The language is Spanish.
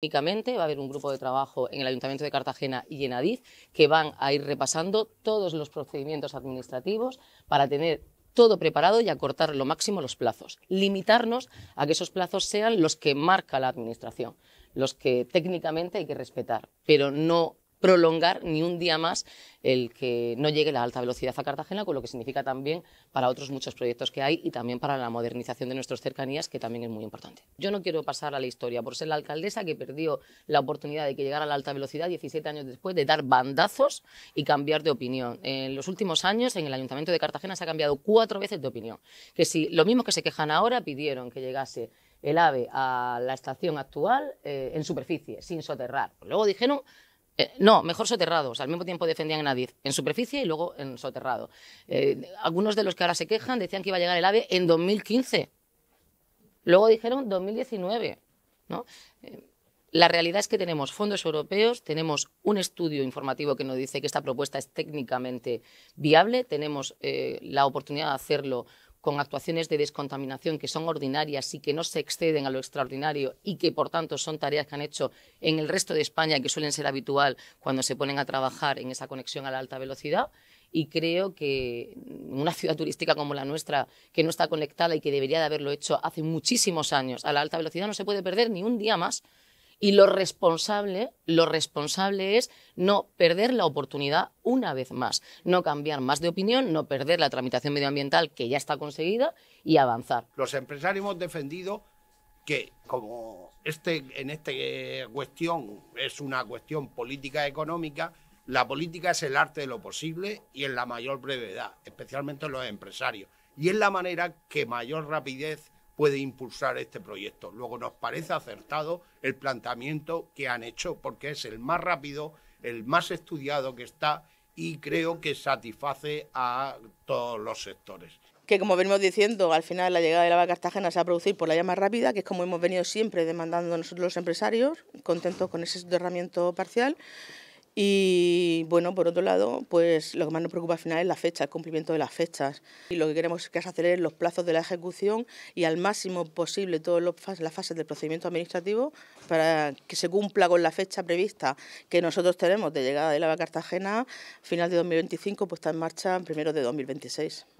Técnicamente va a haber un grupo de trabajo en el Ayuntamiento de Cartagena y en Adif que van a ir repasando todos los procedimientos administrativos para tener todo preparado y acortar lo máximo los plazos. Limitarnos a que esos plazos sean los que marca la Administración, los que técnicamente hay que respetar, pero no prolongar ni un día más el que no llegue la alta velocidad a Cartagena, con lo que significa también para otros muchos proyectos que hay y también para la modernización de nuestras cercanías, que también es muy importante. Yo no quiero pasar a la historia por ser la alcaldesa que perdió la oportunidad de que llegara a la alta velocidad 17 años después de dar bandazos y cambiar de opinión. En los últimos años, en el Ayuntamiento de Cartagena se ha cambiado cuatro veces de opinión. Que si lo mismo que se quejan ahora pidieron que llegase el AVE a la estación actual eh, en superficie, sin soterrar. Luego dijeron eh, no, mejor soterrados. Al mismo tiempo defendían Nadiz en superficie y luego en soterrado. Eh, algunos de los que ahora se quejan decían que iba a llegar el AVE en 2015. Luego dijeron 2019. ¿no? Eh, la realidad es que tenemos fondos europeos, tenemos un estudio informativo que nos dice que esta propuesta es técnicamente viable, tenemos la oportunidad de hacerlo con actuaciones de descontaminación que son ordinarias y que no se exceden a lo extraordinario y que, por tanto, son tareas que han hecho en el resto de España y que suelen ser habitual cuando se ponen a trabajar en esa conexión a la alta velocidad y creo que una ciudad turística como la nuestra, que no está conectada y que debería de haberlo hecho hace muchísimos años a la alta velocidad, no se puede perder ni un día más y lo responsable, lo responsable es no perder la oportunidad una vez más, no cambiar más de opinión, no perder la tramitación medioambiental que ya está conseguida y avanzar. Los empresarios hemos defendido que como este, en esta cuestión es una cuestión política económica, la política es el arte de lo posible y en la mayor brevedad, especialmente los empresarios. Y es la manera que mayor rapidez puede impulsar este proyecto. Luego nos parece acertado el planteamiento que han hecho porque es el más rápido, el más estudiado que está y creo que satisface a todos los sectores que como venimos diciendo, al final la llegada de la vaca Cartagena se va a producir por la llama rápida, que es como hemos venido siempre demandando nosotros los empresarios, contentos con ese derramamiento parcial. Y bueno, por otro lado, pues lo que más nos preocupa al final es la fecha, el cumplimiento de las fechas. Y lo que queremos es que se aceleren los plazos de la ejecución y al máximo posible todas las fases del procedimiento administrativo para que se cumpla con la fecha prevista que nosotros tenemos de llegada de la Cartagena, final de 2025, está en marcha en primero de 2026.